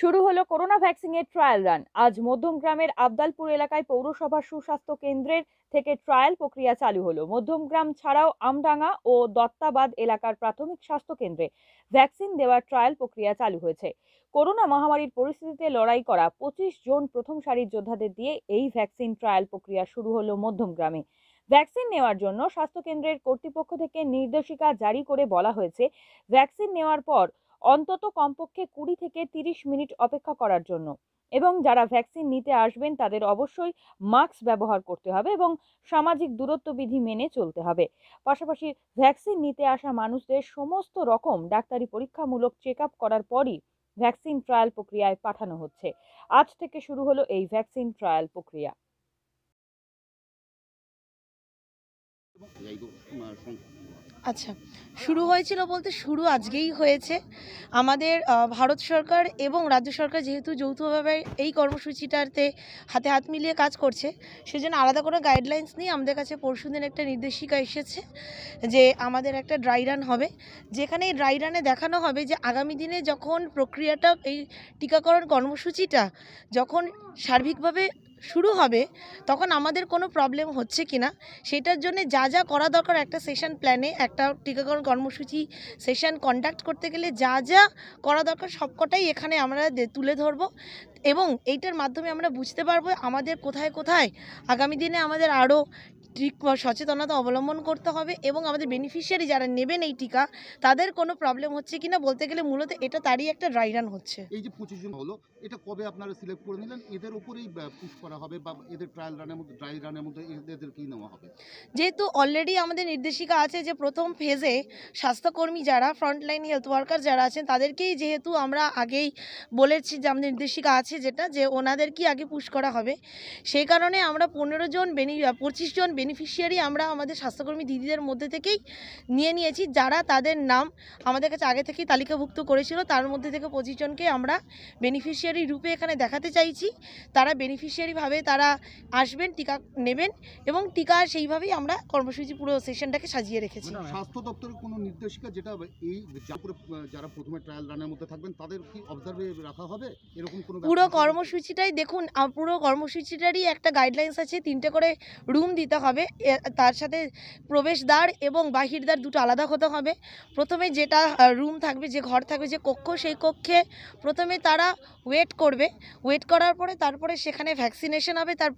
শুরু হলো করোনা ভ্যাকসিনের ট্রায়াল রান আজ মধ্যমগ্রামের আবদালপুর এলাকায় পৌরসভার সুস্বাস্থ্য কেন্দ্রের থেকে ট্রায়াল প্রক্রিয়া চালু হলো মধ্যমগ্রাম ছাড়াও আমডাঙ্গা ও দত্তাবাদ এলাকার প্রাথমিক স্বাস্থ্য কেন্দ্রে ভ্যাকসিন দেওয়ার ট্রায়াল প্রক্রিয়া চালু হয়েছে করোনা মহামারীর পরিস্থিতিতে লড়াই করা পঁচিশ জন প্রথম সারির যোদ্ধাদের দিয়ে এই ভ্যাকসিন ট্রায়াল প্রক্রিয়া শুরু হলো মধ্যমগ্রামে ভ্যাকসিন নেওয়ার জন্য স্বাস্থ্যকেন্দ্রের কর্তৃপক্ষ থেকে নির্দেশিকা জারি করে বলা হয়েছে ভ্যাকসিন নেওয়ার পর অন্তত কমপক্ষে কুড়ি থেকে তিরিশ মিনিট অপেক্ষা করার জন্য এবং যারা ভ্যাকসিন নিতে আসবেন তাদের অবশ্যই মাস্ক ব্যবহার করতে হবে এবং সামাজিক দূরত্ব বিধি মেনে চলতে হবে পাশাপাশি ভ্যাকসিন নিতে আসা মানুষদের সমস্ত রকম ডাক্তারি পরীক্ষামূলক চেক আপ করার পরই ভ্যাকসিন ট্রায়াল প্রক্রিয়ায় পাঠানো হচ্ছে আজ থেকে শুরু হলো এই ভ্যাকসিন ট্রায়াল প্রক্রিয়া আচ্ছা শুরু হয়েছিল বলতে শুরু আজকেই হয়েছে আমাদের ভারত সরকার এবং রাজ্য সরকার যেহেতু যৌথভাবে এই কর্মসূচিটাতে হাতে হাত মিলিয়ে কাজ করছে সেজন্য আলাদা কোনো গাইডলাইন্স নিয়ে আমাদের কাছে পরশু একটা নির্দেশিকা এসেছে যে আমাদের একটা ড্রাই রান হবে যেখানে এই ড্রাই রানে দেখানো হবে যে আগামী দিনে যখন প্রক্রিয়াটা এই টিকাকরণ কর্মসূচিটা যখন সার্বিকভাবে শুরু হবে তখন আমাদের কোনো প্রবলেম হচ্ছে কি না সেটার জন্য যা যা করা দরকার একটা সেশন প্ল্যানে একটা টিকাকরণ কর্মসূচি সেশন কন্ডাক্ট করতে গেলে যা যা করা দরকার সবকটাই এখানে আমরা তুলে ধরব এবং এইটার মাধ্যমে আমরা বুঝতে পারবো আমাদের কোথায় কোথায় আগামী দিনে আমাদের আরও সচেতনতা অবলম্বন করতে হবে এবং আমাদের বেনিফিশিয়ারি যারা নেবেন এই টিকা তাদের কোনো প্রবলেম হচ্ছে কিনা বলতে গেলে মূলত এটা তারই একটা ড্রাই রান হচ্ছে এই যে পঁচিশ জন হলো এটা কবে আপনারা সিলেক্ট করে নিলেন এদের উপরেই পুশ করা হবে বা এদের ট্রায়াল রানের মধ্যে ড্রাই রানের মধ্যে এদের কি নেওয়া হবে যেহেতু অলরেডি আমাদের নির্দেশিকা আছে যে প্রথম ফেজে স্বাস্থ্যকর্মী যারা ফ্রন্টলাইন হেলথ ওয়ার্কার যারা আছেন তাদেরকেই যেহেতু আমরা আগেই বলেছি যে আমাদের নির্দেশিকা আছে আছে যেটা যে ওনাদের কি আগে পুশ করা হবে সেই কারণে আমরা পনেরো জন বেনি পঁচিশ জন বেনিফিশিয়ারি আমরা আমাদের স্বাস্থ্যকর্মী দিদিদের মধ্যে থেকেই নিয়ে নিয়েছি যারা তাদের নাম আমাদের কাছে আগে থেকেই তালিকাভুক্ত করেছিল তার মধ্যে থেকে পঁচিশ জনকে আমরা বেনিফিশিয়ারি রূপে এখানে দেখাতে চাইছি তারা বেনিফিশিয়ারিভাবে তারা আসবেন টিকা নেবেন এবং টিকা সেইভাবেই আমরা কর্মসূচি পুরো সেশনটাকে সাজিয়ে রেখেছি মানে স্বাস্থ্য দপ্তরের কোনো নির্দেশিকা যেটা এই যারা প্রথমে ট্রায়াল রানের মধ্যে থাকবেন তাদের কি অবজার্ভে রাখা হবে এরকম কোনো পুরো কর্মসূচিটাই দেখুন পুরো কর্মসূচিটারই একটা গাইডলাইন্স আছে তিনটে করে রুম দিতে হবে তার সাথে প্রবেশদ্বার এবং বাহিরদ্বার দুটো আলাদা হতে হবে প্রথমে যেটা রুম থাকবে যে ঘর থাকবে যে কক্ষ সেই কক্ষে প্রথমে তারা ওয়েট করবে ওয়েট করার পরে তারপরে সেখানে ভ্যাকসিনেশন হবে তার